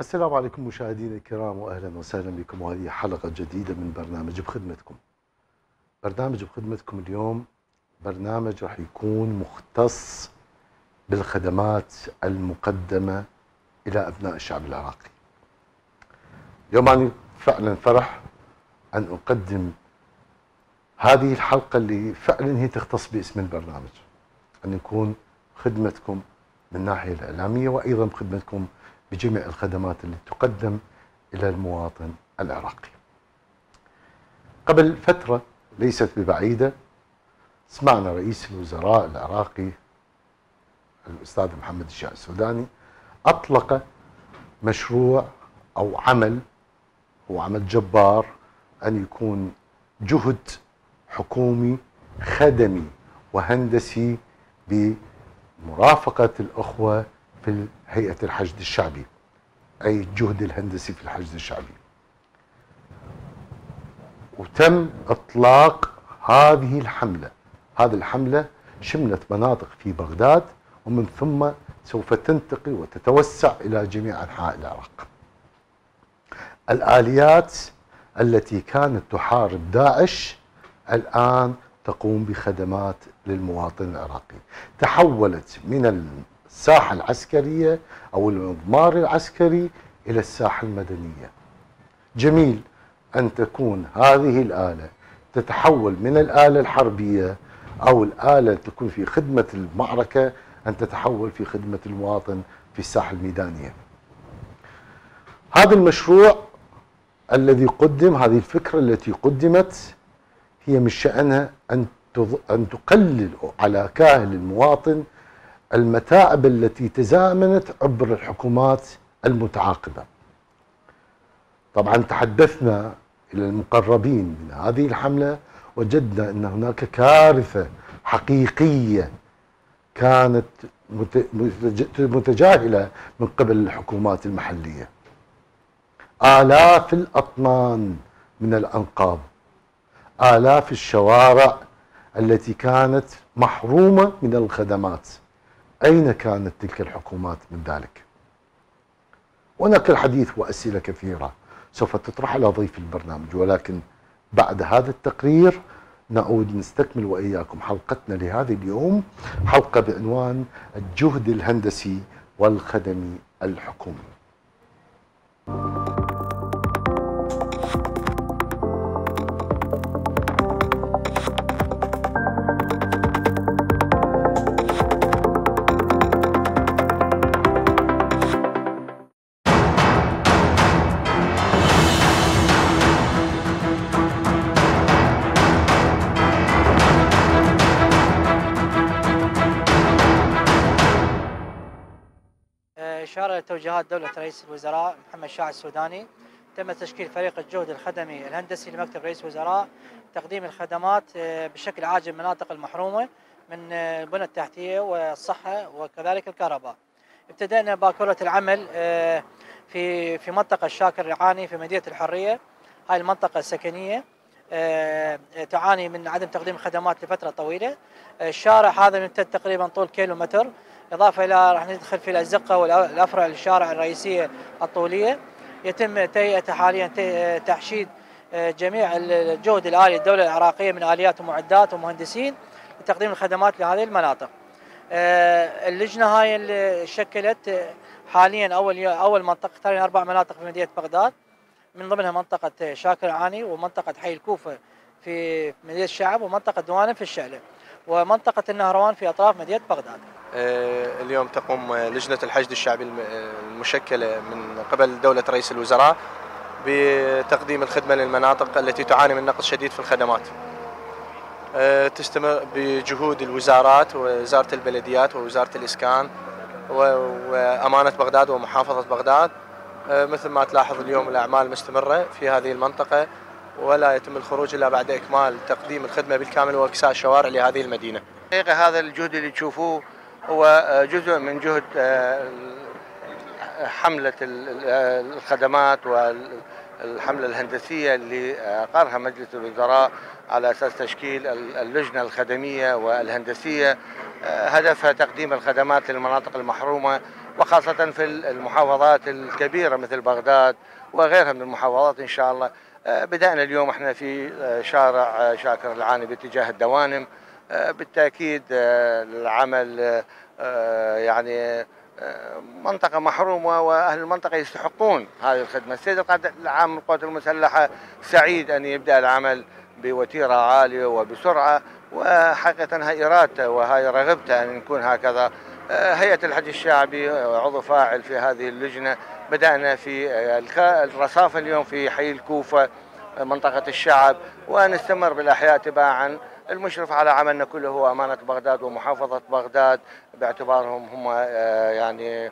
السلام عليكم مشاهدينا الكرام واهلا وسهلا بكم وهذه حلقه جديده من برنامج بخدمتكم. برنامج بخدمتكم اليوم برنامج راح يكون مختص بالخدمات المقدمه الى ابناء الشعب العراقي. اليوم انا فعلا فرح ان اقدم هذه الحلقه اللي فعلا هي تختص باسم البرنامج. ان يكون خدمتكم من الناحيه الاعلاميه وايضا خدمتكم بجميع الخدمات اللي تقدم إلى المواطن العراقي قبل فترة ليست ببعيدة سمعنا رئيس الوزراء العراقي الأستاذ محمد الشاع السوداني أطلق مشروع أو عمل هو عمل جبار أن يكون جهد حكومي خدمي وهندسي بمرافقة الأخوة في هيئة الحشد الشعبي أي الجهد الهندسي في الحشد الشعبي وتم إطلاق هذه الحملة هذه الحملة شملت مناطق في بغداد ومن ثم سوف تنتقل وتتوسع إلى جميع أنحاء العراق الآليات التي كانت تحارب داعش الآن تقوم بخدمات للمواطن العراقي تحولت من الساحة العسكرية أو المضمار العسكري إلى الساحة المدنية جميل أن تكون هذه الآلة تتحول من الآلة الحربية أو الآلة تكون في خدمة المعركة أن تتحول في خدمة المواطن في الساحة الميدانية هذا المشروع الذي قدم هذه الفكرة التي قدمت هي من شأنها أن أن تقلل على كاهل المواطن المتاعب التي تزامنت عبر الحكومات المتعاقبه. طبعا تحدثنا الى المقربين من هذه الحمله وجدنا ان هناك كارثه حقيقيه كانت متجاهله من قبل الحكومات المحليه. آلاف الأطنان من الأنقاض آلاف الشوارع التي كانت محرومة من الخدمات أين كانت تلك الحكومات من ذلك هناك الحديث وأسئلة كثيرة سوف تطرح على ضيف البرنامج ولكن بعد هذا التقرير نعود نستكمل وإياكم حلقتنا لهذا اليوم حلقة بعنوان الجهد الهندسي والخدمي الحكومي استشارات دولة رئيس الوزراء محمد شاع السوداني تم تشكيل فريق الجهد الخدمي الهندسي لمكتب رئيس الوزراء تقديم الخدمات آه، بشكل عاجل المناطق المحرومة من آه، البنى التحتية والصحة وكذلك الكهرباء ابتدأنا باكورة العمل آه، في في منطقة الشاكر العاني في مدينة الحرية هاي المنطقة السكنية تعاني من عدم تقديم خدمات لفترة طويلة الشارع هذا يمتد تقريبا طول كيلو متر إضافة إلى راح ندخل في الأزقة والأفرع للشارع الرئيسية الطولية يتم تهيئة حاليا تحشيد آه، جميع الجهد الآلي الدولة العراقية من آليات ومعدات ومهندسين لتقديم الخدمات لهذه المناطق آه، اللجنة هاي اللي شكلت آه، حاليا أول أول منطقة تقريبا أربع مناطق في مدينة بغداد من ضمنها منطقة شاكر عاني ومنطقة حي الكوفة في مدينة الشعب ومنطقة دوانة في الشعلة ومنطقة النهروان في أطراف مدينة بغداد آه، اليوم تقوم لجنة الحشد الشعبي آه، المشكلة من قبل دولة رئيس الوزراء بتقديم الخدمة للمناطق التي تعاني من نقص شديد في الخدمات آه، تستمر بجهود الوزارات ووزارة البلديات ووزارة الإسكان وأمانة بغداد ومحافظة بغداد مثل ما تلاحظ اليوم الأعمال مستمرة في هذه المنطقة ولا يتم الخروج إلا بعد إكمال تقديم الخدمة بالكامل وإكساء الشوارع لهذه المدينة حقيقة هذا الجهد اللي تشوفوه هو جزء من جهد آه، حملة آه، الخدمات والحملة الهندسية اللي أقرها مجلس الوزراء على أساس تشكيل اللجنة الخدمية والهندسية آه، هدفها تقديم الخدمات للمناطق المحرومة وخاصة في المحافظات الكبيرة مثل بغداد وغيرها من المحافظات إن شاء الله بدأنا اليوم احنا في شارع شاكر العاني باتجاه الدوانم آه، بالتاكيد العمل آه، آه، يعني منطقه محرومه واهل المنطقه يستحقون هذه الخدمه، السيد القائد العام للقوات المسلحه سعيد ان يبدا العمل بوتيره عاليه وبسرعه وحقيقه هاي ارادته وهاي رغبته ان يكون هكذا هيئه الحج الشعبي عضو فاعل في هذه اللجنه بدانا في الرصافه اليوم في حي الكوفه منطقه الشعب ونستمر بالاحياء تباعا المشرف على عملنا كله هو أمانة بغداد ومحافظة بغداد باعتبارهم هم آه، يعني آه،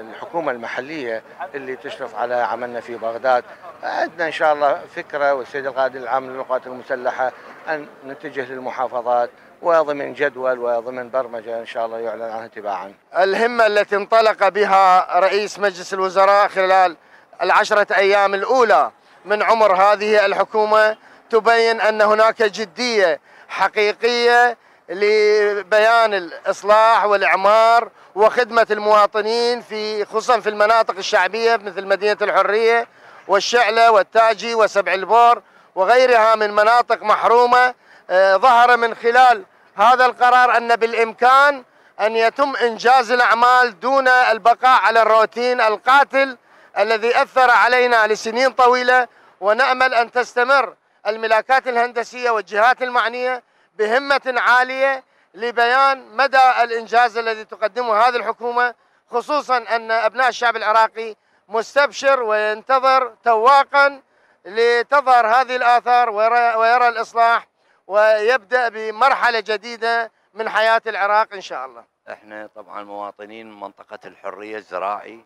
الحكومة المحلية اللي تشرف على عملنا في بغداد عندنا إن شاء الله فكرة والسيد القائد العام للقوات المسلحة أن نتجه للمحافظات وضمن جدول وضمن برمجة إن شاء الله يعلن عنها تباعا الهمة التي انطلق بها رئيس مجلس الوزراء خلال العشرة أيام الأولى من عمر هذه الحكومة تبين أن هناك جدية حقيقية لبيان الإصلاح والإعمار وخدمة المواطنين في خصوصا في المناطق الشعبية مثل مدينة الحرية والشعلة والتاجي وسبع البور وغيرها من مناطق محرومة آه، ظهر من خلال هذا القرار أن بالإمكان أن يتم إنجاز الأعمال دون البقاء على الروتين القاتل الذي أثر علينا لسنين طويلة ونأمل أن تستمر الملاكات الهندسية والجهات المعنية بهمة عالية لبيان مدى الإنجاز الذي تقدمه هذه الحكومة خصوصا أن أبناء الشعب العراقي مستبشر وينتظر تواقا لتظهر هذه الآثار ويرى الإصلاح ويبدأ بمرحلة جديدة من حياة العراق إن شاء الله احنا طبعا مواطنين منطقة الحرية الزراعي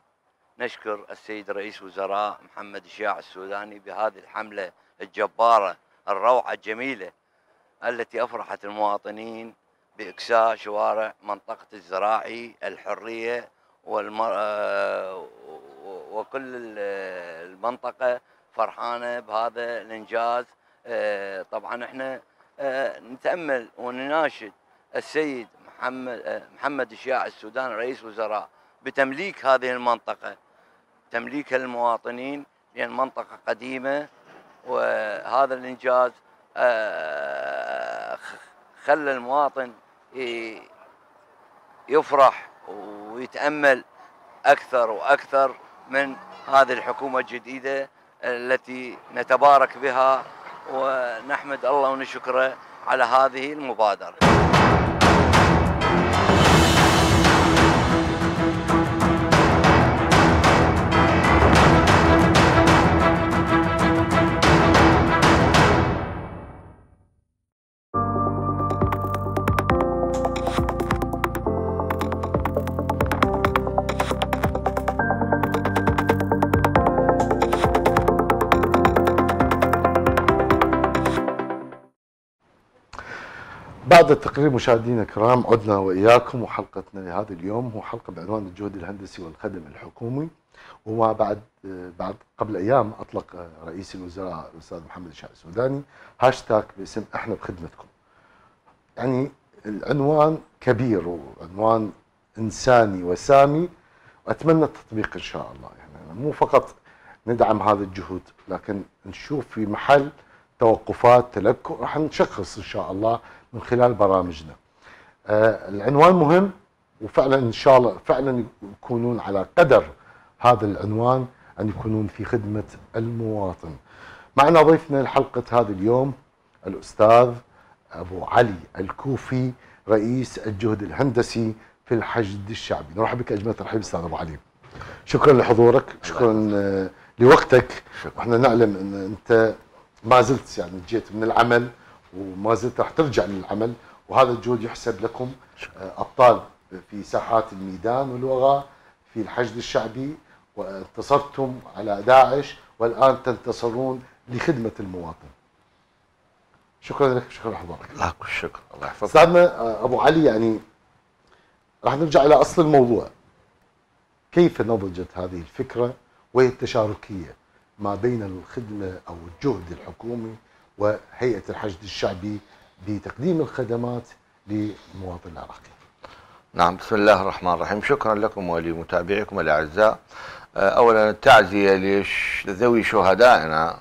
نشكر السيد رئيس وزراء محمد الشاع السوداني بهذه الحملة الجبارة الروعة الجميلة التي أفرحت المواطنين بإكساء شوارع منطقة الزراعي الحرية والمر... آه، وكل المنطقة فرحانة بهذا الإنجاز آه، طبعا احنا آه، نتأمل ونناشد السيد محمد محمد الشياع السوداني رئيس وزراء بتمليك هذه المنطقة تمليكها للمواطنين لأن منطقة قديمة وهذا الإنجاز آه، خلى المواطن يفرح ويتأمل أكثر وأكثر من هذه الحكومة الجديدة التي نتبارك بها ونحمد الله ونشكره على هذه المبادرة بعد التقرير مشاهدينا الكرام عدنا واياكم وحلقتنا لهذا اليوم هو حلقه بعنوان الجهد الهندسي والخدم الحكومي وما بعد بعد قبل ايام اطلق رئيس الوزراء الاستاذ محمد الشاعر السوداني هاشتاج باسم احنا بخدمتكم. يعني العنوان كبير وعنوان انساني وسامي واتمنى التطبيق ان شاء الله يعني مو فقط ندعم هذا الجهود لكن نشوف في محل توقفات تلكؤ راح نشخص ان شاء الله من خلال برامجنا آه، العنوان مهم وفعلا ان شاء الله فعلا يكونون على قدر هذا العنوان ان يكونون في خدمه المواطن. معنا ضيفنا لحلقه هذا اليوم الاستاذ ابو علي الكوفي رئيس الجهد الهندسي في الحشد الشعبي. نرحب بك اجمل ترحيب استاذ ابو علي. شكرا لحضورك، شكرا لوقتك، احنا نعلم ان انت ما زلت يعني جيت من العمل وما زلت راح ترجع للعمل وهذا الجهد يحسب لكم آه، ابطال في ساحات الميدان والوغى في الحشد الشعبي وانتصرتم على داعش والان تنتصرون لخدمه المواطن. شكرا لك شكرا لحضورك. لا كل شكر الله يحفظك. استاذنا آه، ابو علي يعني راح نرجع الى اصل الموضوع. كيف نضجت هذه الفكره وهي التشاركيه ما بين الخدمه او الجهد الحكومي وهيئة الحشد الشعبي بتقديم الخدمات للمواطن العراقي نعم بسم الله الرحمن الرحيم شكرا لكم ولمتابعيكم الأعزاء آه، أولا التعزية لذوي شهدائنا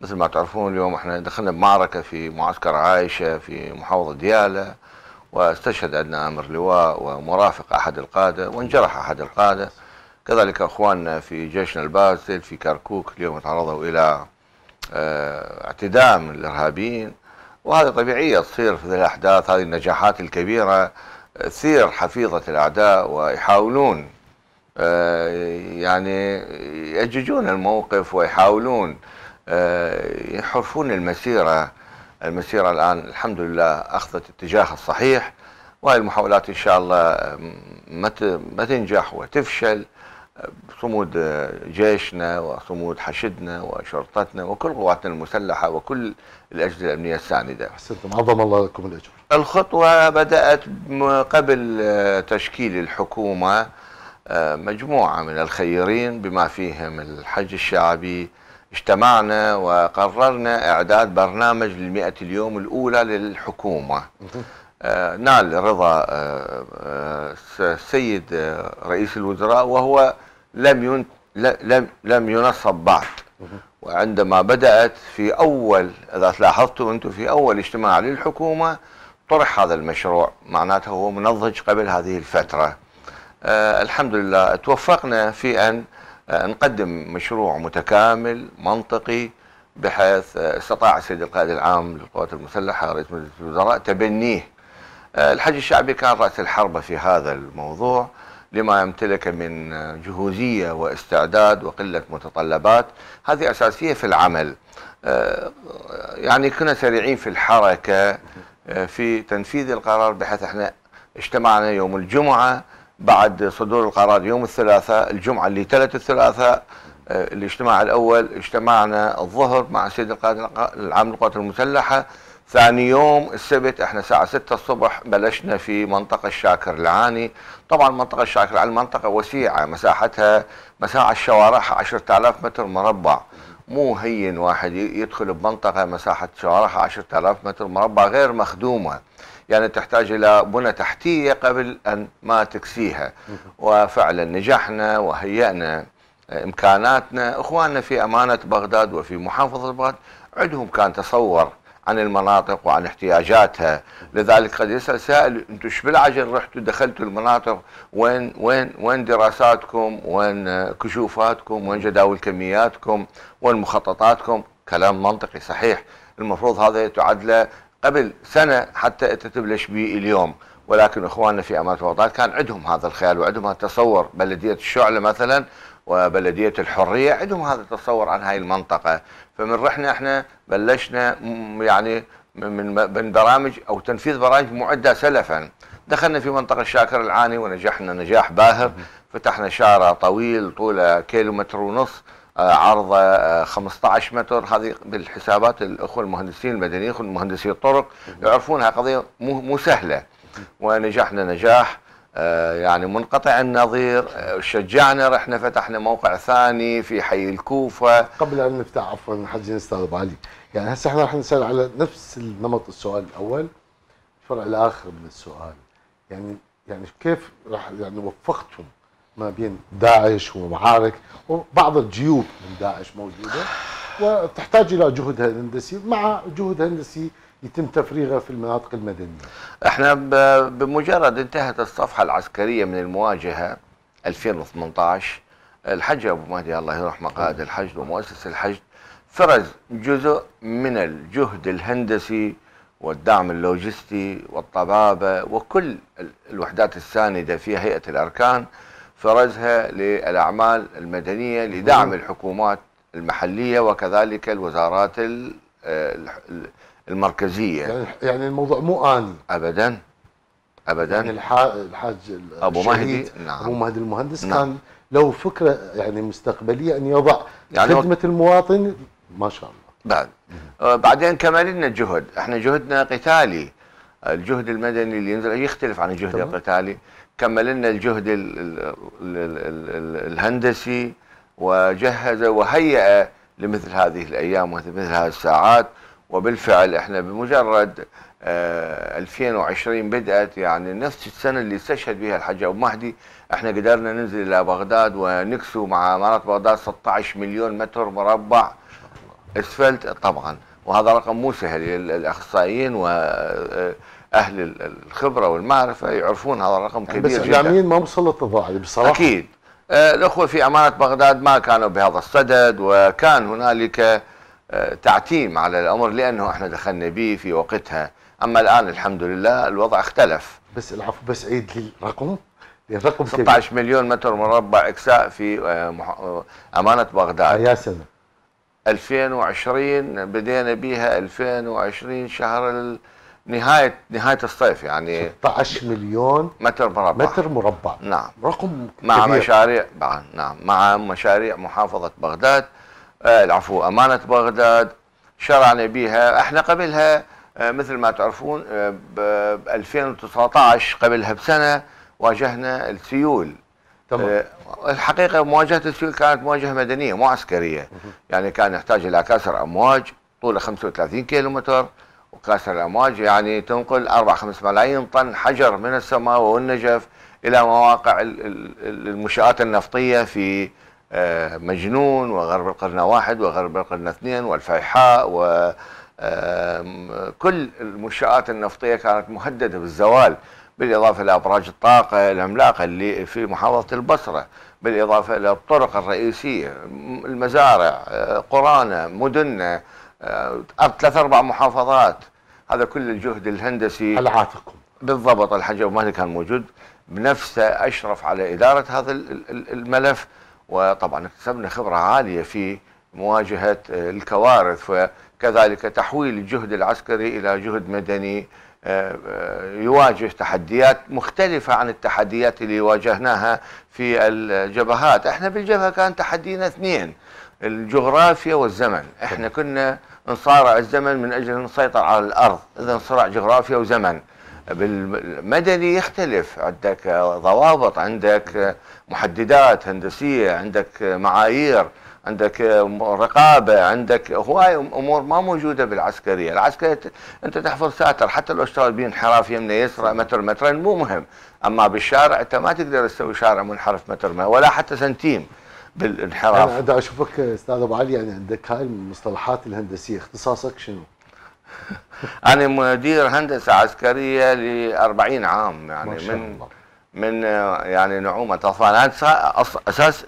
مثل ما تعرفون اليوم احنا دخلنا بمعركة في معسكر عائشة في محافظة ديالة واستشهد عندنا أمر لواء ومرافق أحد القادة وانجرح أحد القادة كذلك أخواننا في جيشنا الباسل في كركوك اليوم تعرضوا إلى آه، اعتداء من الارهابيين وهذا طبيعيه تصير في الاحداث هذه النجاحات الكبيره آه، تثير حفيظه الاعداء ويحاولون آه، يعني يأججون الموقف ويحاولون يحرفون المسيره المسيره الان الحمد لله اخذت اتجاهها الصحيح وهي المحاولات ان شاء الله ما تنجح وتفشل صمود جيشنا وصمود حشدنا وشرطتنا وكل قواتنا المسلحة وكل الأجهزة الأمنية الساندة أحسنتم عظم الله لكم الأجر الخطوة بدأت قبل آه، تشكيل الحكومة آه، مجموعة من الخيرين بما فيهم الحج الشعبي اجتمعنا وقررنا إعداد برنامج للمئة اليوم الأولى للحكومة آه، نال رضا السيد رئيس الوزراء وهو لم لم لم ينصب بعد وعندما بدأت في أول إذا لاحظتوا أنتم في أول اجتماع للحكومة طرح هذا المشروع معناته هو منضج قبل هذه الفترة أه الحمد لله توفقنا في أن أه نقدم مشروع متكامل منطقي بحيث آه، استطاع السيد القائد العام للقوات المسلحة رئيس مجلس الوزراء تبنيه أه الحج الشعبي كان رأس الحربة في هذا الموضوع لما يمتلك من جهوزية واستعداد وقلة متطلبات هذه أساسية في العمل آه، يعني كنا سريعين في الحركة آه، في تنفيذ القرار بحيث احنا اجتمعنا يوم الجمعة بعد صدور القرار يوم الثلاثاء الجمعة اللي تلت الثلاثاء آه، الاجتماع الأول اجتمعنا الظهر مع السيد القائد العام للقوات المسلحة ثاني يوم السبت احنا الساعة 6 الصبح بلشنا في منطقة الشاكر العاني طبعا المنطقة الشاكرة المنطقة وسيعة مساحتها مساحة شوارعها 10000 متر مربع مو هين واحد يدخل بمنطقة مساحة شوارعها 10000 متر مربع غير مخدومة يعني تحتاج إلى بنى تحتية قبل أن ما تكسيها وفعلا نجحنا وهيئنا إمكاناتنا إخواننا في أمانة بغداد وفي محافظة بغداد عندهم كان تصور عن المناطق وعن احتياجاتها لذلك قد يسال سائل انتم ايش بالعجل رحتوا دخلتوا المناطق وين وين وين دراساتكم وين كشوفاتكم وين جداول كمياتكم وين مخططاتكم كلام منطقي صحيح المفروض هذا تعدله قبل سنه حتى انت تبلش به اليوم ولكن اخواننا في امانه الوطن كان عندهم هذا الخيال وعندهم هذا التصور بلديه الشعله مثلا وبلديه الحريه عندهم هذا التصور عن هاي المنطقه فمن رحنا احنا بلشنا يعني من برامج او تنفيذ برامج معده سلفا دخلنا في منطقه الشاكر العاني ونجحنا نجاح باهر فتحنا شارع طويل طوله كيلومتر ونص آه، عرضه 15 آه، متر هذه بالحسابات الاخوه المهندسين المدنيين المهندسين مهندسي الطرق يعرفونها قضيه مو سهله ونجحنا نجاح آه، يعني منقطع النظير آه، شجعنا رحنا فتحنا موقع ثاني في حي الكوفة قبل أن نفتح عفوا حزين أستاذ بعلي علي يعني هسه احنا راح نسأل على نفس النمط السؤال الأول الفرع الآخر من السؤال يعني يعني كيف راح يعني وفقتم ما بين داعش ومعارك وبعض الجيوب من داعش موجودة وتحتاج إلى جهد هندسي مع جهد هندسي يتم تفريغها في المناطق المدنية احنا بمجرد انتهت الصفحة العسكرية من المواجهة 2018 الحج أبو مهدي الله يرحمه قائد نعم. الحج ومؤسس الحج فرز جزء من الجهد الهندسي والدعم اللوجستي والطبابة وكل الوحدات الساندة في هيئة الأركان فرزها للأعمال المدنية لدعم الحكومات المحلية وكذلك الوزارات المركزيه يعني, يعني الموضوع مو اني ابدا ابدا يعني الحاج ابو مهدي نعم ابو مهدي المهندس نعم. كان لو فكره يعني مستقبليه ان يضع يعني خدمه المواطن ما شاء الله بعد آه، بعدين كمان لنا جهد احنا جهدنا قتالي الجهد المدني اللي ينزل يختلف عن الجهد طبعا. القتالي كمل لنا الجهد الـ الـ الـ الهندسي وجهز وهيئ لمثل هذه الايام ومثل هذه الساعات وبالفعل احنا بمجرد 2020 آه، بدأت يعني نفس السنة اللي استشهد بها الحاج أبو مهدي احنا قدرنا ننزل إلى بغداد ونكسو مع مناطق بغداد 16 مليون متر مربع اسفلت طبعا وهذا رقم مو سهل الأخصائيين وأهل آه، الخبرة والمعرفة يعرفون هذا الرقم كبير بس الإعلاميين ما وصلت الضاعي بصراحة أكيد آه، الأخوة في أمانة بغداد ما كانوا بهذا الصدد وكان هنالك تعتيم على الامر لانه احنا دخلنا به في وقتها اما الان الحمد لله الوضع اختلف بس العفو بس عيد لي الرقم الرقم 16 مليون متر مربع اكساء في آه، آه، امانه بغداد يا سلام 2020 بدينا بها 2020 شهر نهايه نهايه الصيف يعني 16 مليون متر مربع متر مربع نعم رقم مع كبير. مشاريع نعم مع مشاريع محافظه بغداد آه، العفو أمانة بغداد شرعنا بها احنا قبلها آه، مثل ما تعرفون آه، ب 2019 قبلها بسنة واجهنا السيول تمام. الحقيقة مواجهة السيول كانت مواجهة مدنية مو عسكرية يعني كان يحتاج إلى كسر أمواج طوله 35 كيلومتر وكسر الأمواج يعني تنقل 4 5 ملايين طن حجر من السماء والنجف إلى مواقع المنشآت النفطية في آه، مجنون وغرب القرن واحد وغرب القرن اثنين والفيحاء وكل آه، المنشآت النفطية كانت مهددة بالزوال بالإضافة إلى أبراج الطاقة العملاقة اللي في محافظة البصرة بالإضافة إلى الطرق الرئيسية المزارع آه، قرانا مدنة ثلاث أربع محافظات هذا كل الجهد الهندسي على عاتقكم بالضبط الحجر أبو مهدي كان موجود بنفسه أشرف على إدارة هذا الملف وطبعا اكتسبنا خبرة عالية في مواجهة الكوارث وكذلك تحويل الجهد العسكري إلى جهد مدني آه، آه، يواجه تحديات مختلفة عن التحديات اللي واجهناها في الجبهات احنا في الجبهة كان تحدينا اثنين الجغرافيا والزمن احنا كنا نصارع الزمن من أجل أن نسيطر على الأرض إذا صراع جغرافيا وزمن بالمدني يختلف عندك ضوابط عندك محددات هندسيه عندك معايير عندك رقابه عندك هواي امور ما موجوده بالعسكريه، العسكريه انت تحفظ ساتر حتى لو اشتغل بين انحراف يمنى يسرى متر مترين مو مهم، اما بالشارع انت ما تقدر تسوي شارع منحرف متر ما ولا حتى سنتيم بالانحراف. انا اشوفك استاذ ابو علي يعني عندك هاي المصطلحات الهندسيه اختصاصك شنو؟ انا مدير هندسه عسكريه ل 40 عام يعني ما شاء من الله. من يعني نعومه اطفال اساس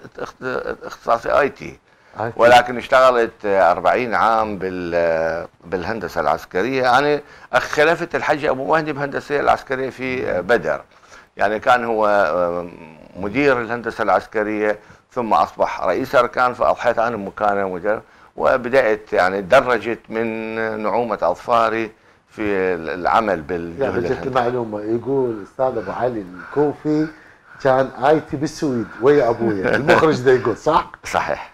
اختصاصي اي تي ولكن اشتغلت 40 عام بال بالهندسه العسكريه انا يعني خلفت الحج ابو مهدي بهندسه العسكريه في بدر يعني كان هو آه، مدير الهندسه العسكريه ثم اصبح رئيس اركان فاضحيت انا مكانه مدير وبدات يعني درجت من نعومه اظفاري في العمل بال جت المعلومه يقول استاذ ابو علي الكوفي كان تي بالسويد ويا ابويا المخرج ده يقول صح؟ صحيح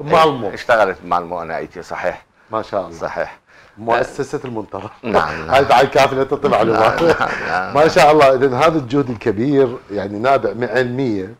مالمو إيه، اشتغلت مالمو انا ايتي صحيح ما شاء الله صحيح مؤسسة المنطقة نعم, نعم. هاي بعد كافية تطلع نعم، معلومات نعم، ما شاء الله اذا هذا الجهد الكبير يعني نابع من علمية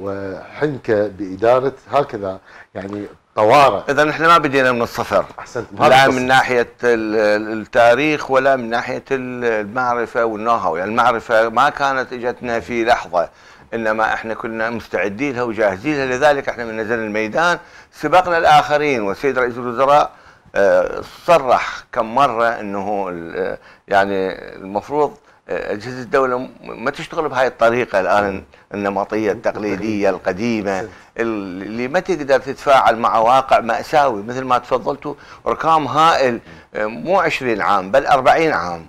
وحنكة بإدارة هكذا يعني طوارئ اذا احنا ما بدينا من الصفر احسنت لا من ناحيه التاريخ ولا من ناحيه المعرفه والنو هاو يعني المعرفه ما كانت اجتنا في لحظه انما احنا كنا مستعدين لها وجاهزين لها لذلك احنا من نزلنا الميدان سبقنا الاخرين والسيد رئيس الوزراء آه، صرح كم مره انه يعني المفروض آه، اجهزه الدوله ما تشتغل بهاي الطريقه الان النمطيه التقليديه القديمه اللي ما تقدر تتفاعل مع واقع مأساوي مثل ما تفضلتوا رقام هائل آه، مو 20 عام بل 40 عام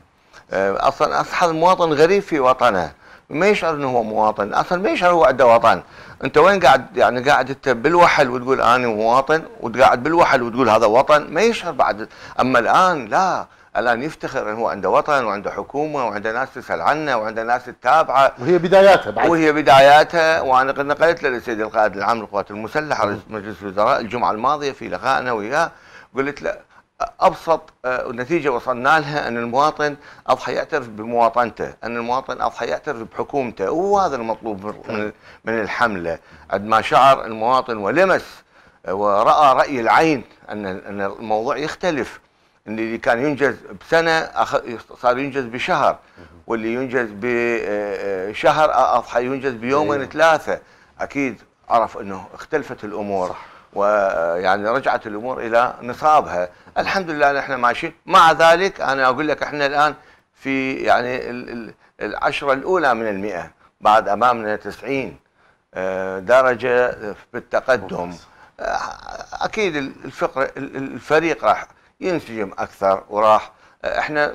آه، اصلا اصبح المواطن غريب في وطنه ما يشعر انه هو مواطن اصلا ما يشعر هو عنده وطن انت وين قاعد يعني قاعد انت بالوحل وتقول انا مواطن وتقاعد بالوحل وتقول هذا وطن ما يشعر بعد اما الان لا الان يفتخر انه هو عنده وطن وعنده حكومه وعنده ناس تسال عنه وعنده ناس تتابعه وهي بداياتها بعد وهي بداياتها وانا قد نقلت للسيد القائد العام للقوات المسلحه رئيس مجلس الوزراء الجمعه الماضيه في لقائنا وياه قلت له ابسط آه، نتيجه وصلنا لها ان المواطن اضحى يعترف بمواطنته، ان المواطن اضحى يعترف بحكومته، وهذا المطلوب من نعم. الحمله، عندما شعر المواطن ولمس آه، وراى راي العين ان ان الموضوع يختلف اللي كان ينجز بسنه صار ينجز بشهر واللي ينجز بشهر اضحى ينجز بيومين أيوه. ثلاثه اكيد عرف انه اختلفت الامور صح. ويعني رجعت الامور الى نصابها الحمد لله نحن ماشيين مع ذلك انا اقول لك احنا الان في يعني العشره الاولى من المئه بعد امامنا 90 آه، درجه بالتقدم آه، اكيد الفقر الفريق راح ينسجم اكثر وراح احنا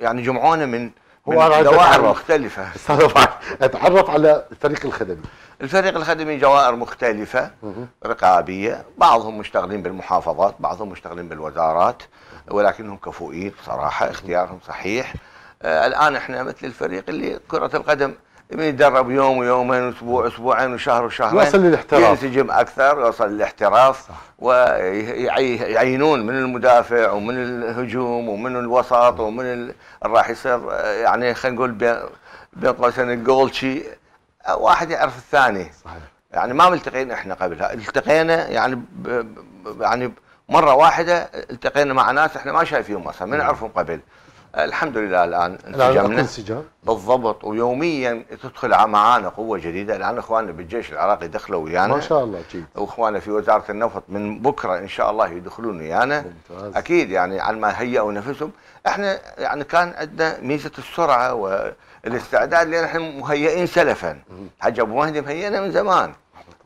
يعني جمعونا من هو دوائر مختلفة اتعرف على الفريق الخدمي الفريق الخدمي جوائر مختلفة رقابية بعضهم مشتغلين بالمحافظات بعضهم مشتغلين بالوزارات ولكنهم كفؤين بصراحة اختيارهم صحيح آه، الآن احنا مثل الفريق اللي كرة القدم يدرب يوم ويومين واسبوع اسبوعين وشهر وشهرين يوصل للاحتراف ينسجم اكثر يوصل للاحتراف ويعينون من المدافع ومن الهجوم ومن الوسط ومن راح يصير يعني خلينا نقول بين قوسين الجولشي واحد يعرف الثاني صحيح يعني ما ملتقين احنا قبلها التقينا يعني ب يعني مره واحده التقينا مع ناس احنا ما شايفينهم اصلا ما نعرفهم قبل الحمد لله الان انسجمنا بالضبط ويوميا تدخل معانا قوه جديده الان اخواننا بالجيش العراقي دخلوا ويانا ما شاء الله اكيد واخواننا في وزاره النفط من بكره ان شاء الله يدخلون ويانا ممتاز. اكيد يعني على ما هيئوا نفسهم احنا يعني كان عندنا ميزه السرعه والاستعداد لان احنا مهيئين سلفا حاج ابو مهدي مهيئنا من زمان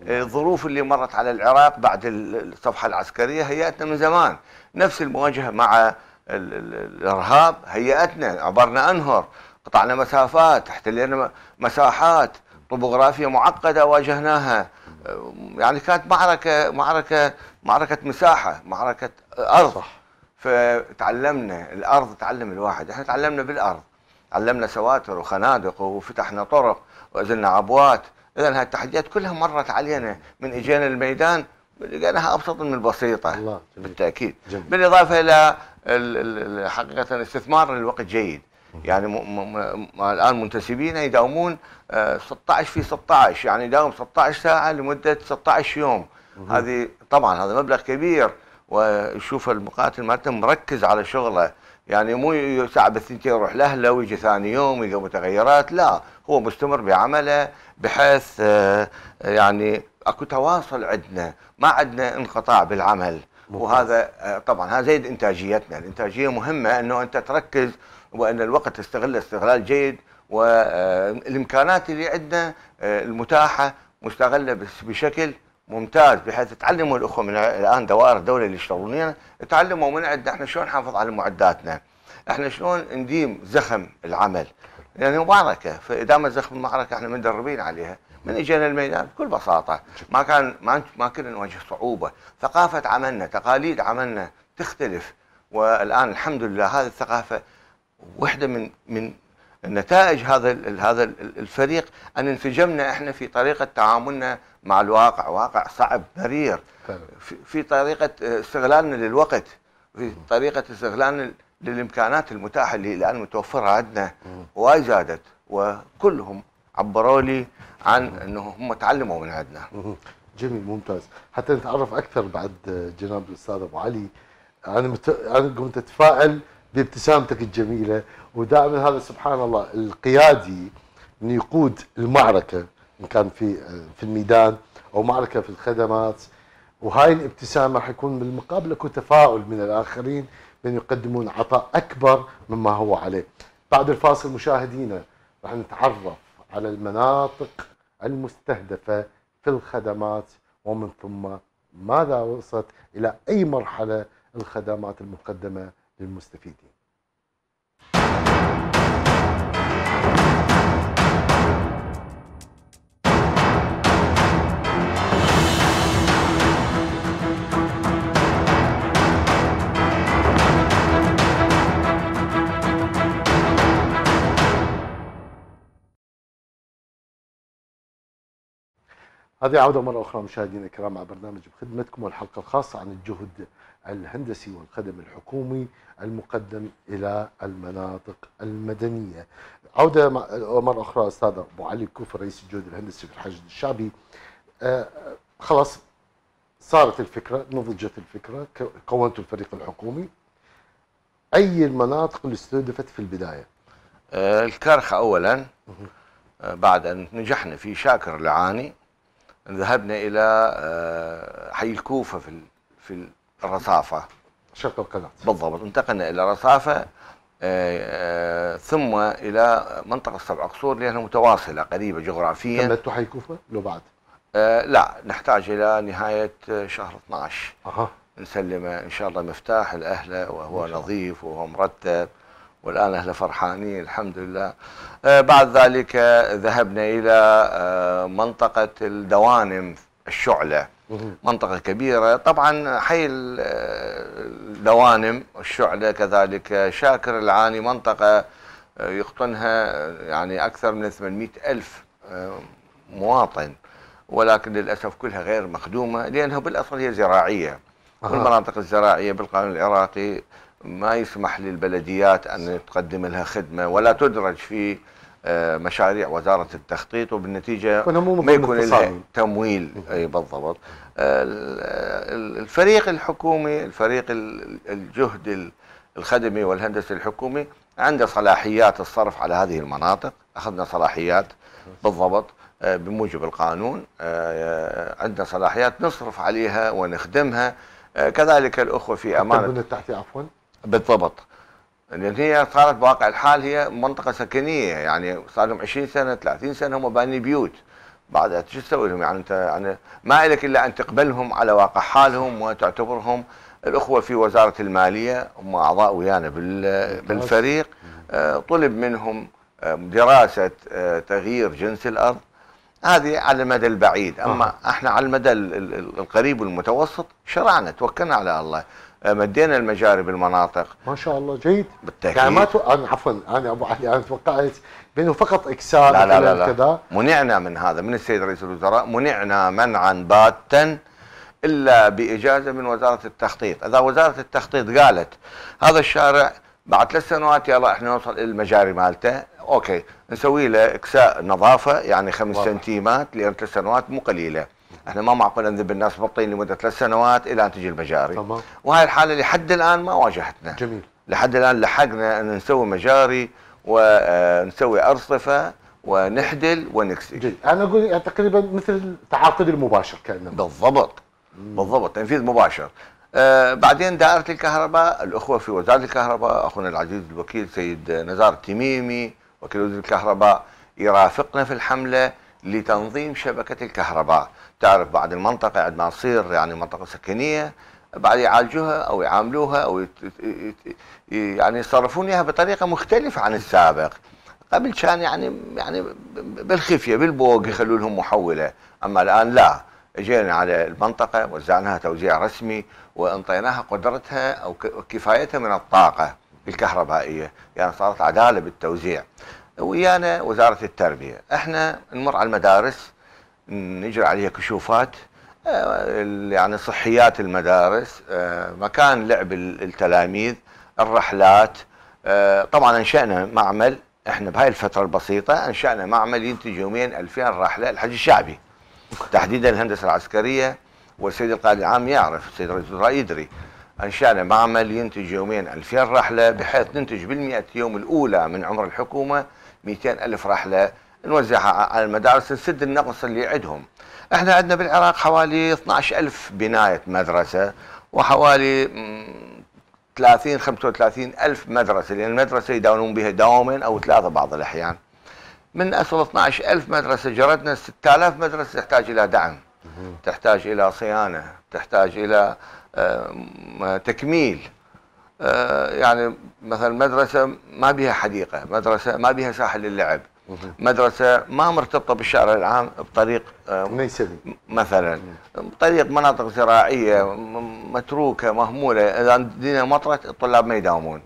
الظروف اللي مرت على العراق بعد الصفحه العسكريه هيئتنا من زمان نفس المواجهه مع الارهاب هيئتنا عبرنا انهر قطعنا مسافات احتلينا مساحات طبوغرافيه معقده واجهناها يعني كانت معركه معركه معركه مساحه معركه ارض صح. فتعلمنا الارض تعلم الواحد احنا تعلمنا بالارض علمنا سواتر وخنادق وفتحنا طرق وازلنا عبوات اذا هاي التحديات كلها مرت علينا من اجينا الميدان لقيناها ابسط من البسيطه الله بالتاكيد جميل. بالاضافه الى حقيقه استثمار للوقت جيد يعني الان منتسبين يداومون 16 آه، في 16 يعني يداوم 16 ساعه لمده 16 يوم هذه طبعا هذا مبلغ كبير ويشوف المقاتل مالته مركز على شغله يعني مو ساعه بالثنتين يروح لاهله ويجي ثاني يوم يقوم متغيرات لا هو مستمر بعمله بحيث آه، يعني اكو تواصل عندنا ما عندنا انقطاع بالعمل وهذا آه، طبعا هذا زيد انتاجيتنا الانتاجيه مهمه انه انت تركز وان الوقت تستغله استغلال جيد والامكانات آه، اللي عندنا آه، المتاحه مستغله بشكل ممتاز بحيث تعلموا الاخوه من الان دوائر الدوله اللي يشتغلون تعلموا من عندنا احنا شلون نحافظ على معداتنا احنا شلون نديم زخم العمل يعني معركه فاذا ما زخم المعركه احنا مدربين عليها من اجينا الميدان بكل بساطه ما كان ما ما كنا نواجه صعوبه، ثقافه عملنا، تقاليد عملنا تختلف والان الحمد لله هذه الثقافه وحده من من نتائج هذا هذا الفريق ان انسجمنا احنا في طريقه تعاملنا مع الواقع، واقع صعب مرير في طريقه آه، استغلالنا للوقت، في طريقه استغلالنا للامكانات المتاحه اللي الان متوفره عندنا وايد زادت وكلهم عبروا لي عن انه هم تعلموا من عندنا جميل ممتاز حتى نتعرف اكثر بعد جناب الاستاذ ابو علي انا مت... انا قمت اتفائل بابتسامتك الجميله ودائما هذا سبحان الله القيادي انه يقود المعركه ان كان في في الميدان او معركه في الخدمات وهاي الابتسامه راح يكون بالمقابل اكو تفاؤل من الاخرين بان يقدمون عطاء اكبر مما هو عليه. بعد الفاصل مشاهدينا راح نتعرف على المناطق المستهدفة في الخدمات ومن ثم ماذا وصلت إلى أي مرحلة الخدمات المقدمة للمستفيدين هذه عودة مرة أخرى مشاهدينا الكرام مع برنامج بخدمتكم والحلقة الخاصة عن الجهد الهندسي والخدم الحكومي المقدم إلى المناطق المدنية عودة مرة أخرى أستاذ أبو علي كوفر رئيس الجهد الهندسي في الحشد الشعبي آه، خلاص صارت الفكرة نضجت الفكرة كونتوا الفريق الحكومي أي المناطق اللي استهدفت في البداية آه الكرخة أولا آه، بعد أن نجحنا في شاكر العاني ذهبنا الى آه، حي الكوفه في في الرصافه شرق القناه بالضبط انتقلنا الى رصافه آه، آه، ثم الى منطقه سبع قصور لانها متواصله قريبه جغرافيا كملتوا حي الكوفه لو بعد؟ لا نحتاج الى نهايه شهر 12 اها نسلمه ان شاء الله مفتاح الاهله وهو نظيف وهو مرتب والآن احنا فرحانين الحمد لله آه، بعد ذلك آه، ذهبنا إلى آه، منطقة الدوانم الشعلة منطقة كبيرة طبعا حي الدوانم الشعلة كذلك شاكر العاني منطقة يقطنها يعني أكثر من 800 ألف مواطن ولكن للأسف كلها غير مخدومة لأنها بالأصل هي زراعية والمناطق الزراعية بالقانون العراقي ما يسمح للبلديات أن تقدم لها خدمة ولا تدرج في آه، مشاريع وزارة التخطيط وبالنتيجة ما يكون لها تمويل أي بالضبط الفريق الحكومي الفريق الجهد الخدمي والهندسي الحكومي عنده صلاحيات الصرف على هذه المناطق أخذنا صلاحيات بالضبط آه، بموجب القانون آه، عندنا صلاحيات نصرف عليها ونخدمها كذلك الأخوة في أمانة التحتية عفوا بالضبط لان يعني هي صارت بواقع الحال هي منطقه سكنيه يعني صار لهم 20 سنه 30 سنه هم باني بيوت بعد شو تسوي لهم يعني انت يعني ما لك الا ان تقبلهم على واقع حالهم وتعتبرهم الاخوه في وزاره الماليه هم اعضاء ويانا بالفريق آه، طلب منهم آه، دراسه آه، تغيير جنس الارض هذه على المدى البعيد اما احنا على المدى القريب والمتوسط شرعنا توكلنا على الله آه، مدينا المجاري بالمناطق ما شاء الله جيد بالتاكيد يعني ما تو... انا عفوا انا ابو علي انا يعني توقعت بانه فقط اكسار لا لا لا, لا. منعنا من هذا من السيد رئيس الوزراء منعنا منعا باتا الا باجازه من وزاره التخطيط، اذا وزاره التخطيط قالت هذا الشارع بعد ثلاث سنوات يلا احنا نوصل الى المجاري مالته، اوكي نسوي له اكساء نظافه يعني خمس سنتيمات لان ثلاث سنوات مو قليله. احنا ما معقول نذب الناس بطين لمده ثلاث سنوات الى ان تجي المجاري طبعا. وهاي الحاله لحد الان ما واجهتنا جميل لحد الان لحقنا ان نسوي مجاري ونسوي آه، ارصفه ونحدل ونكسي جيد انا اقول يعني تقريبا مثل التعاقد المباشر كانه بالضبط مم. بالضبط تنفيذ مباشر آه بعدين دائرة الكهرباء الأخوة في وزارة الكهرباء أخونا العزيز الوكيل سيد نزار التميمي وكيل وزير الكهرباء يرافقنا في الحملة لتنظيم شبكة الكهرباء تعرف بعد المنطقه عندما تصير يعني منطقه سكنيه بعد يعالجوها او يعاملوها او يت... يعني يصرفون اياها بطريقه مختلفه عن السابق قبل كان يعني يعني بالخفيه بالبوق يخلوا لهم محوله اما الان لا اجينا على المنطقه وزعناها توزيع رسمي وانطيناها قدرتها او كفايتها من الطاقه الكهربائيه يعني صارت عداله بالتوزيع ويانا وزاره التربيه احنا نمر على المدارس نجري عليها كشوفات آه، يعني صحيات المدارس آه، مكان لعب التلاميذ الرحلات آه، طبعا انشانا معمل احنا بهاي الفتره البسيطه انشانا معمل ينتج يوميا 2000 رحله الحج الشعبي تحديدا الهندسه العسكريه والسيد القائد العام يعرف السيد رئيس الوزراء يدري انشانا معمل ينتج يوميا 2000 رحله بحيث ننتج بال100 يوم الاولى من عمر الحكومه 200 الف رحله نوزعها على المدارس نسد النقص اللي عندهم احنا عندنا بالعراق حوالي 12000 بناية مدرسة وحوالي 30 35 ألف مدرسة لأن المدرسة يداومون بها دوامين أو ثلاثة بعض الأحيان من أصل 12 ألف مدرسة جرتنا 6000 مدرسة تحتاج إلى دعم تحتاج إلى صيانة تحتاج إلى آه، تكميل آه، يعني مثلا مدرسة ما بها حديقة مدرسة ما بها ساحة للعب مدرسه ما مرتبطه بالشارع العام بطريق آه، ميسبي مثلا طريق مناطق زراعيه متروكه مهموله اذا دينا مطرت الطلاب ما يداومون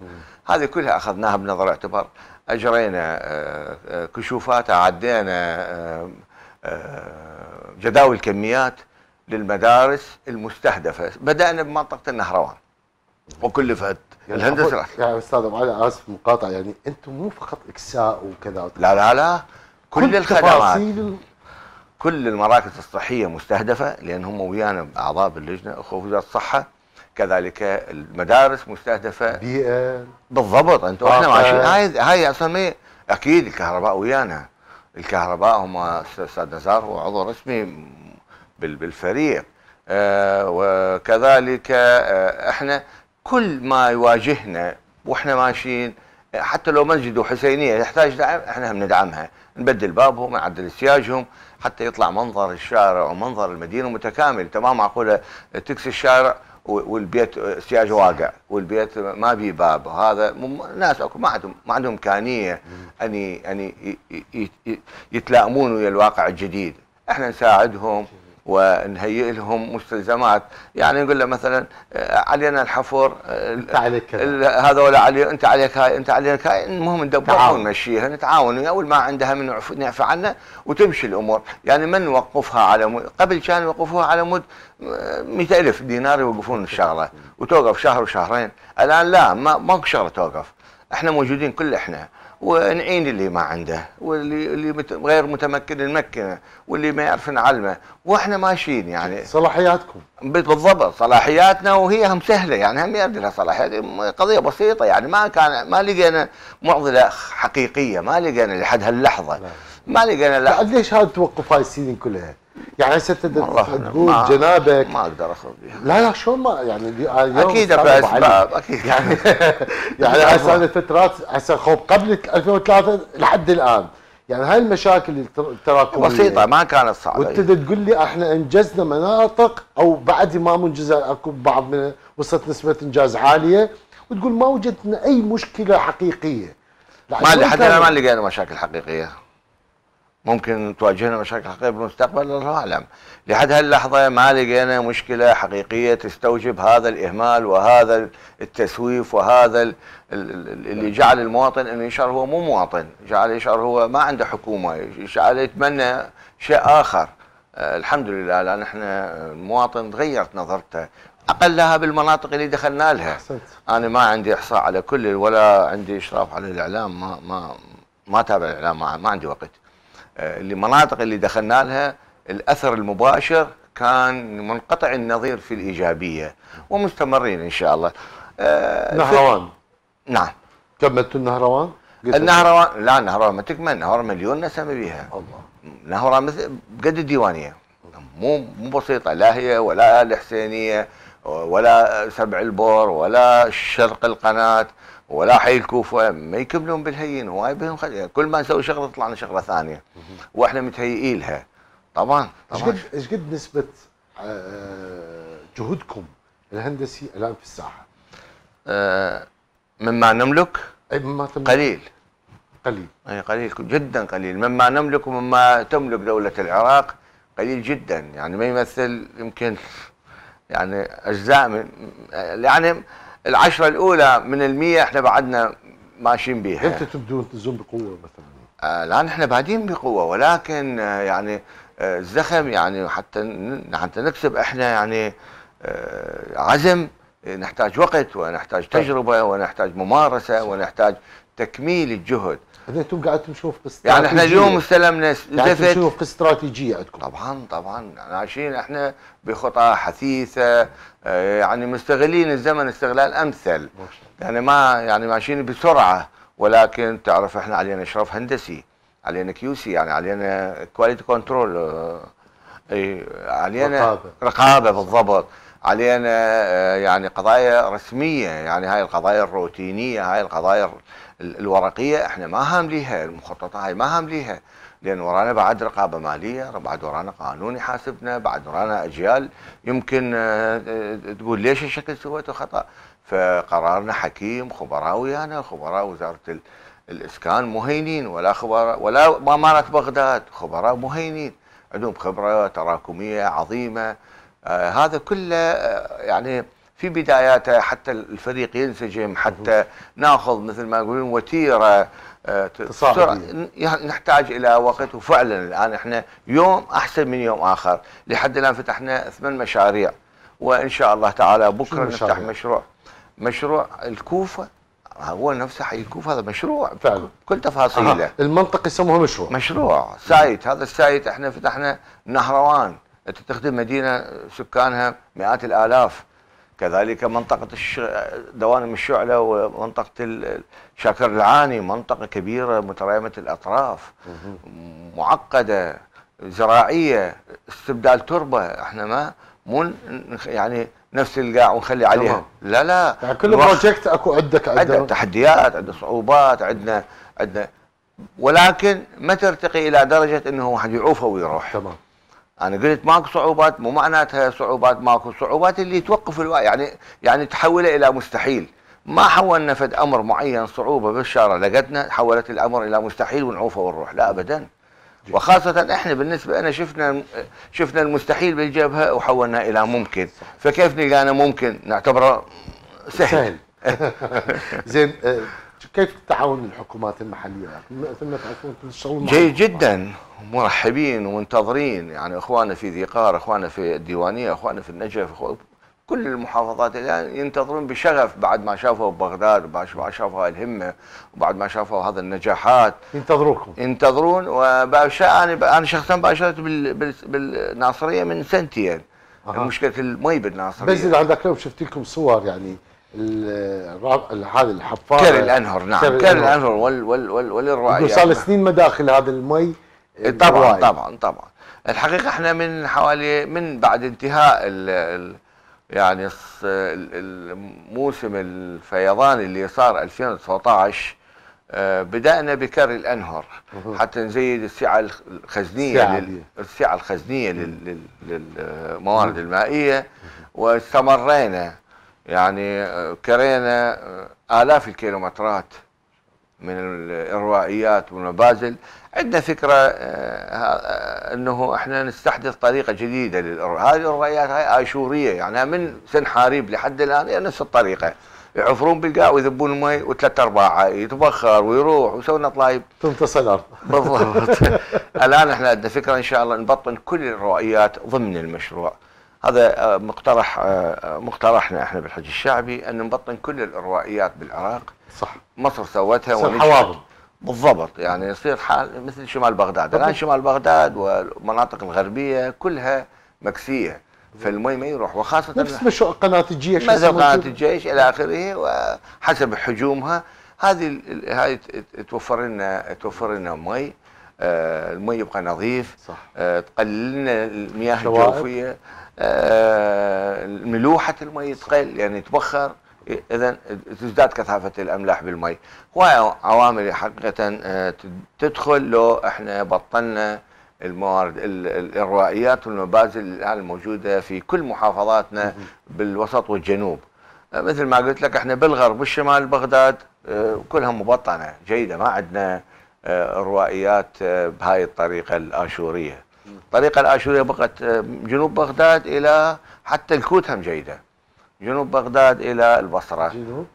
هذه كلها اخذناها بنظر الاعتبار اجرينا آه، آه، كشوفات عدينا جداول كميات للمدارس المستهدفه بدانا بمنطقه النهروان وكل يعني الهندسه يعني, يعني استاذ ابو علي اسف مقاطعه يعني انتم مو فقط اكساء وكذا لا لا لا كل, كل الخدمات كل المراكز الصحيه مستهدفه لان هم ويانا اعضاء باللجنه اخوه وزاره الصحه كذلك المدارس مستهدفه بيئه بالضبط انتم احنا ماشيين هاي هاي اصلا اكيد الكهرباء ويانا الكهرباء هم استاذ نزار هو عضو رسمي بالفريق آه وكذلك آه احنا كل ما يواجهنا واحنا ماشيين حتى لو مسجد وحسينيه يحتاج دعم احنا بندعمها نبدل بابهم نعدل سياجهم حتى يطلع منظر الشارع ومنظر المدينه متكامل تمام معقوله تكسي الشارع والبيت سياج واقع والبيت ما به باب وهذا ناس اكو ما عندهم ما عندهم امكانيه ان ان يتلائمون ويا الواقع الجديد احنا نساعدهم ونهيئ لهم مستلزمات يعني نقول له مثلا آه، علينا الحفر آه، انت عليك هذا ولا علي انت عليك هاي انت عليك هاي المهم ندبرها ونمشيها نتعاون ويا يعني اول ما عندها من نعفى عنه وتمشي الامور يعني من نوقفها على مود قبل كان يوقفوها على مود 100000 آه، دينار يوقفون الشغله وتوقف شهر وشهرين الان لا ما ماكو شغله توقف احنا موجودين كل احنا ونعين اللي ما عنده واللي اللي غير متمكن نمكنه واللي ما يعرف نعلمه واحنا ماشيين يعني صلاحياتكم بالضبط صلاحياتنا وهي هم سهله يعني هم يرد لها صلاحيات قضيه بسيطه يعني ما كان ما لقينا معضله حقيقيه ما لقينا لحد هاللحظه لا. ما لقينا لحظه ليش هذا توقف هاي السنين كلها؟ يعني هسه انت تقول جنابك ما اقدر اخذ لا لا شلون ما يعني اكيد اسباب اكيد يعني يعني هسه هذه الفترات هسه خوب قبل 2003 لحد الان يعني هاي المشاكل التراكميه بسيطه ما كانت صعبه وانت تقول لي احنا انجزنا مناطق او بعد ما منجزه اكو بعض من وصلت نسبه انجاز عاليه وتقول ما وجدنا اي مشكله حقيقيه ما لحد الان ما لقينا مشاكل حقيقيه ممكن تواجهنا مشاكل حقيقيه بالمستقبل الله اعلم لحد هاللحظه ما لقينا مشكله حقيقيه تستوجب هذا الاهمال وهذا التسويف وهذا اللي جعل المواطن انه يشعر هو مو مواطن جعل يشعر هو ما عنده حكومه يشعر يتمنى شيء اخر آه، الحمد لله لان احنا المواطن تغيرت نظرته اقلها بالمناطق اللي دخلنا لها أحسنت. انا ما عندي احصاء على كل ولا عندي اشراف على الاعلام ما ما ما تابع الاعلام ما عندي وقت آه، المناطق اللي دخلنا لها الاثر المباشر كان منقطع النظير في الايجابيه ومستمرين ان شاء الله. آه، نهروان نعم كملت النهروان؟ النهروان لا نهروان ما تكمل نهروان مليون نسمه بها الله نهروان مثل قد الديوانيه مو مو بسيطه لا هي ولا الحسينيه ولا سبع البور ولا شرق القناه ولا حي الكوفه ما يكملون بالهين هواي بهم خل... كل ما نسوي شغله تطلع لنا شغله ثانيه واحنا متهيئين لها طبعا طبعا ايش قد نسبه آه، جهودكم الهندسي الان في الساحه؟ آه، مما نملك اي مما تملك قليل قليل اي قليل جدا قليل مما نملك ومما تملك دوله العراق قليل جدا يعني ما يمثل يمكن يعني اجزاء من يعني العشرة الأولى من المية احنا بعدنا ماشيين بيها امتى تبدون تزوم بقوة مثلا؟ آه، الآن احنا بادين بقوة ولكن آه، يعني آه، الزخم يعني حتى حتى نكسب احنا يعني عزم نحتاج وقت ونحتاج طيب. تجربة ونحتاج ممارسة ونحتاج تكميل الجهد اذا انتم قعدتم تشوف يعني احنا اليوم استلمنا زفت تشوف استراتيجيه عندكم طبعا طبعا عايشين احنا بخطى حثيثه آه، يعني مستغلين الزمن استغلال امثل يعني ما يعني ماشيين بسرعه ولكن تعرف احنا علينا اشراف هندسي علينا كيو سي يعني علينا كواليتي كنترول اي علينا رقابه, رقابة بالضبط علينا آه، يعني قضايا رسميه يعني هاي القضايا الروتينيه هاي القضايا الورقيه احنا ما هامليها المخططه هاي ما هامليها لان ورانا بعد رقابه ماليه بعد ورانا قانون يحاسبنا بعد ورانا اجيال يمكن آه، آه، تقول ليش الشكل سويته خطا فقرارنا حكيم خبراء ويانا خبراء وزاره الاسكان مهينين ولا خبراء ولا اماره بغداد خبراء مهينين عندهم خبره تراكميه عظيمه آه، هذا كله آه، يعني في بداياته حتى الفريق ينسجم حتى ناخذ مثل ما يقولون وتيره آه، نحتاج الى وقت وفعلا الان احنا يوم احسن من يوم اخر لحد الان فتحنا ثمان مشاريع وان شاء الله تعالى بكره نفتح مشروع مشروع الكوفه هو نفسه حي الكوفه هذا مشروع فعلا كل تفاصيله المنطقه يسموها مشروع مشروع سايت هذا السايت احنا فتحنا نهروان أنت تخدم مدينة سكانها مئات الآلاف كذلك منطقة دوانم الشعلة ومنطقة شاكر العاني منطقة كبيرة مترامة الأطراف معقدة زراعية استبدال تربة احنا ما مو يعني نفس القاع ونخلي عليها طبعا. لا لا يعني كل بروجكت اكو عندك عندنا تحديات عندنا صعوبات عندنا عندنا ولكن ما ترتقي الى درجه انه واحد يعوفه ويروح تمام انا يعني قلت ماكو صعوبات مو معناتها صعوبات ماكو صعوبات اللي توقف الوقت يعني يعني تحوله الى مستحيل ما حولنا فد امر معين صعوبه بالشارع لقتنا حولت الامر الى مستحيل ونعوفه ونروح لا ابدا وخاصة احنا بالنسبة انا شفنا شفنا المستحيل بالجبهة وحولناه الى ممكن فكيف نلقانا ممكن نعتبره سهل؟ سهل زين آه، كيف التعاون الحكومات المحليه؟ مثل ما تعرفون تشتغلون جيد جدا مرحبين ومنتظرين يعني اخواننا في ذي قار، اخواننا في الديوانيه، اخواننا في النجف، كل المحافظات الان ينتظرون بشغف بعد ما شافوا بغداد بعد ما شافوا الهمه وبعد ما شافوا هذا النجاحات ينتظروكم ينتظرون وباشا انا انا شخصيا باشرت بالناصريه من سنتين أه. مشكله المي بالناصريه بس اذا عندك لو شفت لكم صور يعني هذا الحفاضه كير الانهر نعم كير, الانهر, الأنهر والرعايه صار سنين مداخل هذا المي طبعا الرعاية. طبعا طبعا الحقيقه احنا من حوالي من بعد انتهاء الـ الـ يعني الموسم الفيضان اللي صار 2019 آه، بدأنا بكر الأنهر حتى نزيد السعة الخزنية السعة الخزنية للموارد المائية واستمرينا يعني آه، كرينا آه، آلاف الكيلومترات من الإروائيات والمبازل عندنا فكرة آه، أنه إحنا نستحدث طريقة جديدة للإرواء هذه الإروائيات هاي آشورية يعني من سن حاريب لحد الآن هي نفس الطريقة يعفرون بالقاع ويذبون المي وثلاث ارباع يتبخر ويروح ويسوي طلايب تمتص الارض بالضبط الان احنا عندنا فكره ان شاء الله نبطن كل الروائيات ضمن المشروع هذا آه، مقترح آه، آه، مقترحنا احنا بالحج الشعبي ان نبطن كل الاروائيات بالعراق صح مصر سوتها ونجحت بالضبط يعني يصير حال مثل شمال بغداد الان شمال بغداد والمناطق الغربيه كلها مكسيه فالمي ما يروح وخاصه نفس مشروع قناه الجيش مثل قناه الجيش الى اخره وحسب حجومها هذه هاي توفر لنا توفر لنا مي المي يبقى نظيف صح تقلل لنا المياه الجوفيه آه، ملوحه المي تقل يعني تبخر اذا تزداد كثافه الاملاح بالمي هواي عوامل حقيقه آه، تدخل لو احنا بطلنا الموارد الروائيات والمبازل الان الموجوده في كل محافظاتنا بالوسط والجنوب آه، مثل ما قلت لك احنا بالغرب والشمال بغداد كلها مبطنه جيده ما عندنا روائيات بهاي الطريقه الاشوريه الطريقة الآشورية بقت آه، جنوب بغداد إلى حتى الكوت هم جيدة جنوب بغداد إلى البصرة جنوب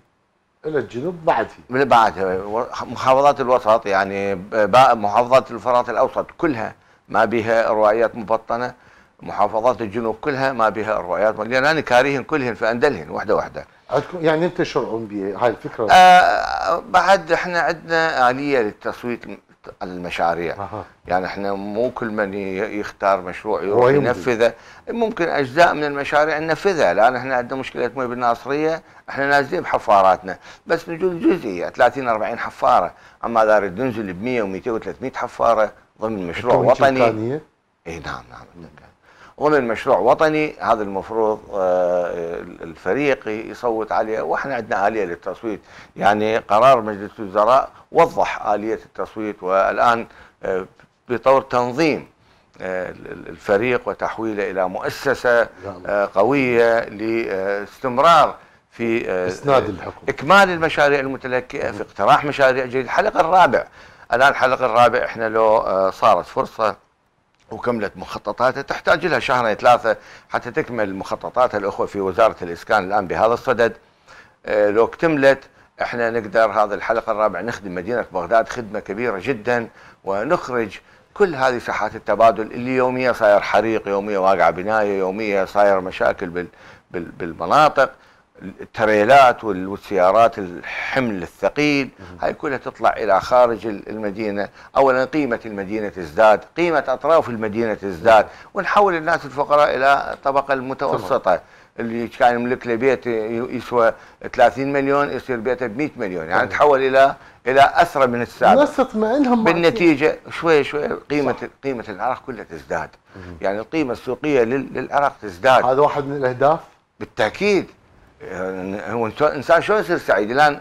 إلى الجنوب بعد من بعدها محافظات الوسط يعني محافظات الفرات الأوسط كلها ما بها روايات مبطنة محافظات الجنوب كلها ما بها مبطنة لأن يعني أنا كارهن كلهن فأندلهن وحدة وحدة عندكم يعني انت شرعون بهاي الفكره؟ آه بعد احنا عندنا اليه للتصويت المشاريع أه. يعني احنا مو كل من يختار مشروع يروح ينفذه ممكن اجزاء من المشاريع ننفذها لان احنا عندنا مشكله مي بالناصريه احنا نازلين بحفاراتنا بس نجول جزئيه 30 40 حفاره اما اذا ننزل ب 100 و200 و300 حفاره ضمن مشروع وطني اي نعم نعم, نعم. ومن مشروع وطني هذا المفروض آه، الفريق يصوت عليه واحنا عندنا آلية للتصويت يعني قرار مجلس الوزراء وضح آلية التصويت والآن آه، بطور تنظيم آه، الفريق وتحويله إلى مؤسسة قوية لاستمرار في اسناد الحكم اكمال المشاريع المتلكئه في اقتراح مشاريع جديده الحلقه الرابع الان الحلقه الرابع احنا لو صارت فرصه وكملت مخططاتها تحتاج لها شهرين ثلاثة حتى تكمل مخططاتها الأخوة في وزارة الإسكان الآن بهذا الصدد آه، لو اكتملت احنا نقدر هذا الحلقة الرابعة نخدم مدينة بغداد خدمة كبيرة جدا ونخرج كل هذه ساحات التبادل اللي يوميا صاير حريق يوميا واقع بناية يوميا صاير مشاكل بال بالمناطق التريلات والسيارات الحمل الثقيل هاي كلها تطلع الى خارج المدينه، اولا قيمه المدينه تزداد، قيمه اطراف المدينه تزداد، ونحول الناس الفقراء الى الطبقه المتوسطه اللي كان يملك له بيت يسوى 30 مليون يصير بيته ب 100 مليون، يعني تحول الى الى اسرى من السابق. نسط ما لهم بالنتيجه شوي شوي قيمه صح. قيمه العراق كلها تزداد، يعني القيمه السوقيه للعراق تزداد. هذا واحد من الاهداف؟ بالتاكيد هو الانسان شلون يصير سعيد؟ الان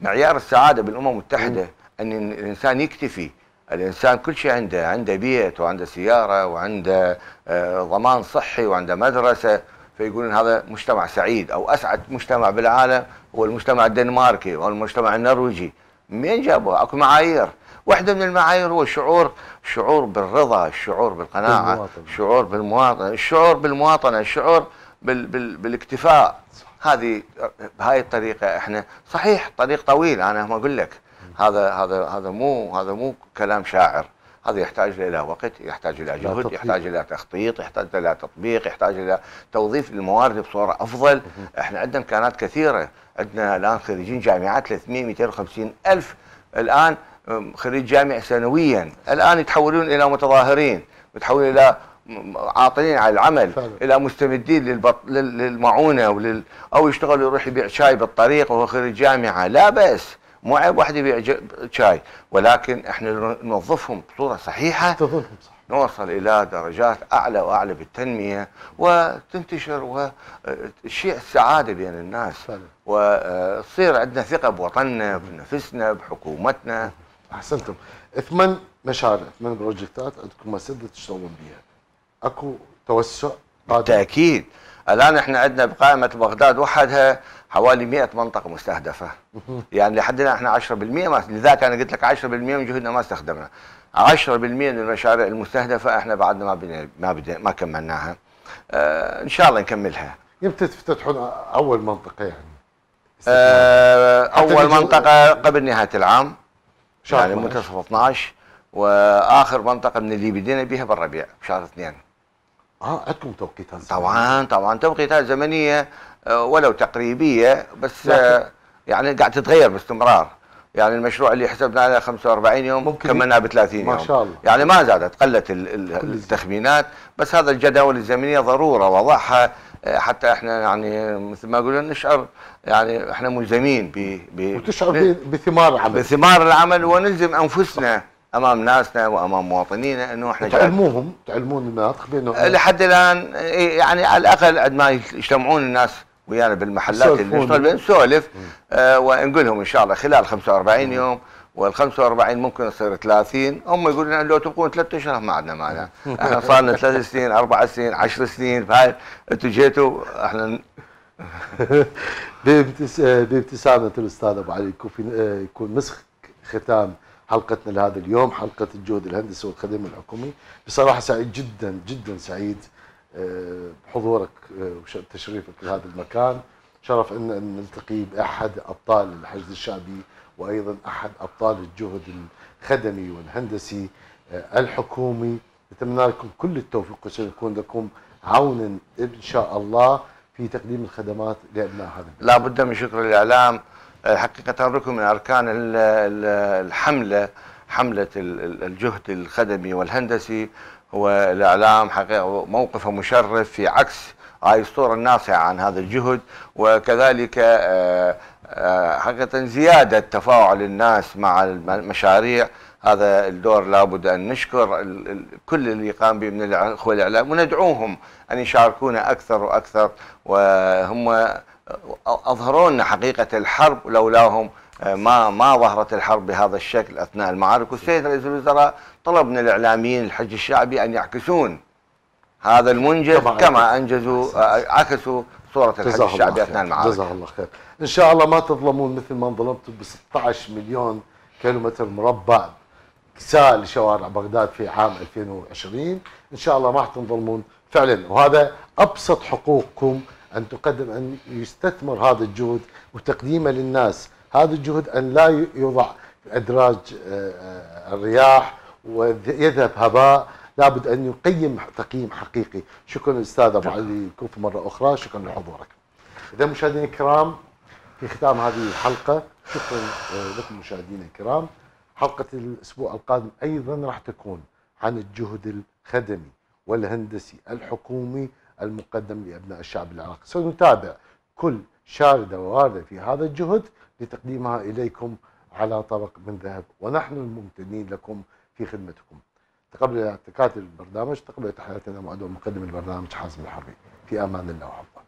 معيار السعاده بالامم المتحده ان الانسان يكتفي الانسان كل شيء عنده عنده بيت وعنده سياره وعنده آه، ضمان صحي وعنده مدرسه فيقولون هذا مجتمع سعيد او اسعد مجتمع بالعالم هو المجتمع الدنماركي او المجتمع النرويجي منين جابوها؟ اكو معايير واحده من المعايير هو الشعور الشعور بالرضا، الشعور بالقناعه، الشعور بالمواطنه، الشعور بالمواطنه، الشعور بال بال بالاكتفاء، هذه بهاي الطريقه احنا صحيح طريق طويل انا ما اقول لك هذا هذا هذا مو هذا مو كلام شاعر هذا يحتاج الى وقت يحتاج الى جهد يحتاج الى تخطيط يحتاج الى تطبيق يحتاج الى توظيف الموارد بصوره افضل احنا عندنا امكانات كثيره عندنا الان خريجين جامعات 300 250 الف الان خريج جامع سنويا الان يتحولون الى متظاهرين يتحولون الى عاطلين على العمل فعلا. الى مستمدين للبط... للمعونه ولل... او يشتغل يروح يبيع شاي بالطريق وهو خريج جامعه لا بس مو عيب واحد يبيع ج... شاي ولكن احنا نوظفهم بصوره صحيحه صح نوصل الى درجات اعلى واعلى بالتنميه وتنتشر وتشيع السعاده بين الناس فعلا. وتصير عندنا ثقه بوطننا بنفسنا بحكومتنا احسنتم ثمان مشاريع ثمان بروجكتات عندكم مسده تشتغلون بها اكو توسع قادم بالتاكيد الان احنا عندنا بقائمه بغداد وحدها حوالي 100 منطقه مستهدفه يعني لحد الان احنا 10% ما لذلك انا قلت لك 10% من جهودنا ما استخدمنا 10% من المشاريع المستهدفه احنا بعدنا ما بنا ما بدنا ما كملناها آه ان شاء الله نكملها يمتى تفتتحون اول منطقه يعني آه، اول منطقه قبل نهايه العام شهر يعني منتصف 12 واخر منطقه من اللي بدينا بها بالربيع بشهر اثنين اه عندكم توقيتات زمنية. طبعا طبعا توقيتات زمنيه آه، ولو تقريبيه بس آه، يعني قاعد تتغير باستمرار يعني المشروع اللي حسبنا عليه 45 يوم ممكن كملناه ب 30 يوم ما شاء الله يعني ما زادت قلت التخمينات بس هذا الجداول الزمنيه ضروره وضعها آه، حتى احنا يعني مثل ما يقولون نشعر يعني احنا ملزمين ب وتشعر بثمار العمل بثمار العمل ونلزم انفسنا امام ناسنا وامام مواطنينا انه احنا تعلموهم تعلمون الناطق بانه لحد الان إيه، يعني على الاقل قد ما يجتمعون الناس ويانا بالمحلات اللي نشتغل بها نسولف آه ونقول لهم ان شاء الله خلال 45 مم. يوم وال 45 ممكن يصير 30 هم يقولون لو تبقون ثلاث اشهر ما عندنا مانع احنا صار لنا ثلاث سنين اربع سنين 10 سنين فهاي انتم جيتوا احنا آه، بابتسامه الاستاذ ابو علي يكون آه، مسخ ختام حلقتنا لهذا اليوم حلقة الجهد الهندسي والخدمة الحكومي بصراحة سعيد جدا جدا سعيد آه، بحضورك آه، وتشريفك لهذا المكان شرف ان نلتقي باحد ابطال الحشد الشعبي وايضا احد ابطال الجهد الخدمي والهندسي آه، الحكومي نتمنى لكم كل التوفيق وسيكون لكم عونا ان شاء الله في تقديم الخدمات لابناء هذا لا بد من شكر الاعلام حقيقة ركن من أركان الحملة حملة الجهد الخدمي والهندسي هو الإعلام حقيقة موقفه مشرف في عكس هاي الصورة الناصعة عن هذا الجهد وكذلك آه، آه، حقيقة زيادة تفاعل الناس مع المشاريع هذا الدور لابد أن نشكر كل اللي قام به من الأخوة الإعلام وندعوهم أن يشاركونا أكثر وأكثر وهم اظهروا لنا حقيقه الحرب ولولاهم آه، ما ما ظهرت الحرب بهذا الشكل اثناء المعارك والسيد رئيس الوزراء طلب من الاعلاميين الحج الشعبي ان يعكسون هذا المنجز كما انجزوا آه، عكسوا صوره الحج الشعبي اثناء المعارك جزاه الله خير ان شاء الله ما تظلمون مثل ما انظلمتم ب 16 مليون كيلومتر مربع سال شوارع بغداد في عام 2020 ان شاء الله ما راح تنظلمون فعلا وهذا ابسط حقوقكم أن تقدم أن يستثمر هذا الجهد وتقديمه للناس هذا الجهد أن لا يوضع أدراج آه، آه، الرياح ويذهب هباء لابد أن يقيم تقييم حقيقي شكرا أستاذ أبو علي كوف مرة أخرى شكرا لحضورك إذا مشاهدينا الكرام في ختام هذه الحلقة شكرا آه، لكم مشاهدينا الكرام حلقة الأسبوع القادم أيضا راح تكون عن الجهد الخدمي والهندسي الحكومي المقدم لأبناء الشعب العراقي سنتابع كل شاردة وواردة في هذا الجهد لتقديمها إليكم على طبق من ذهب ونحن الممتنين لكم في خدمتكم تقبل تكاتل البرنامج تقبل تحياتنا مع مقدم البرنامج حازم الحربي في أمان الله وحفظه